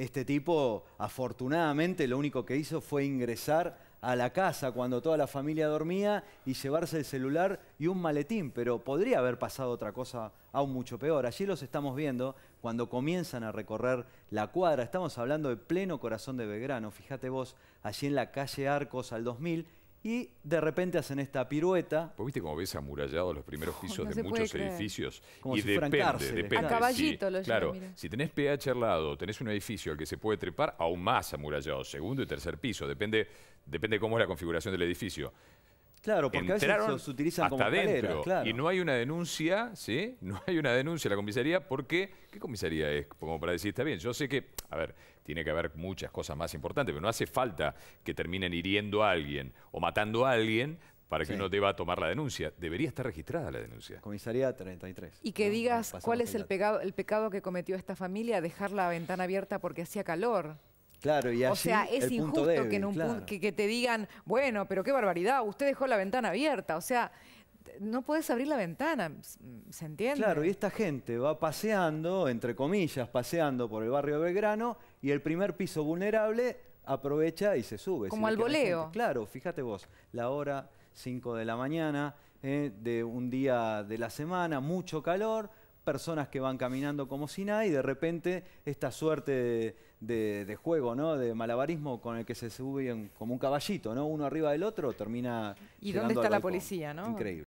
Este tipo, afortunadamente, lo único que hizo fue ingresar a la casa cuando toda la familia dormía y llevarse el celular y un maletín, pero podría haber pasado otra cosa aún mucho peor. Allí los estamos viendo cuando comienzan a recorrer la cuadra. Estamos hablando de pleno corazón de Belgrano, fíjate vos, allí en la calle Arcos al 2000 y de repente hacen esta pirueta. ¿Vos viste cómo ves amurallados los primeros pisos de muchos edificios? Como y si depende, A caballito Claro, si tenés pH al lado, tenés un edificio al que se puede trepar, aún más amurallado, segundo y tercer piso, depende, depende cómo es la configuración del edificio. Claro, porque a veces se utilizan hasta como Claro. Y no hay una denuncia, ¿sí? No hay una denuncia a la comisaría porque... ¿Qué comisaría es? Como para decir, está bien, yo sé que... A ver, tiene que haber muchas cosas más importantes, pero no hace falta que terminen hiriendo a alguien o matando a alguien para que uno deba tomar la denuncia. Debería estar registrada la denuncia. Comisaría 33. Y que digas cuál es el el pecado que cometió esta familia, dejar la ventana abierta porque hacía calor. Claro, y O sea, es injusto que, que, te digan, bueno, pero qué barbaridad, usted dejó la ventana abierta. O sea, no puedes abrir la ventana, ¿se entiende? Claro, y esta gente va paseando, entre comillas, paseando por el barrio Belgrano y el primer piso vulnerable aprovecha y se sube. Como al voleo. Claro, fíjate vos, la hora 5 de la mañana eh, de un día de la semana, mucho calor, personas que van caminando como si nada y de repente esta suerte de, juego, ¿no? De malabarismo con el que se suben como un caballito, ¿no? Uno arriba del otro termina... ¿Y dónde está la policía, Increíble.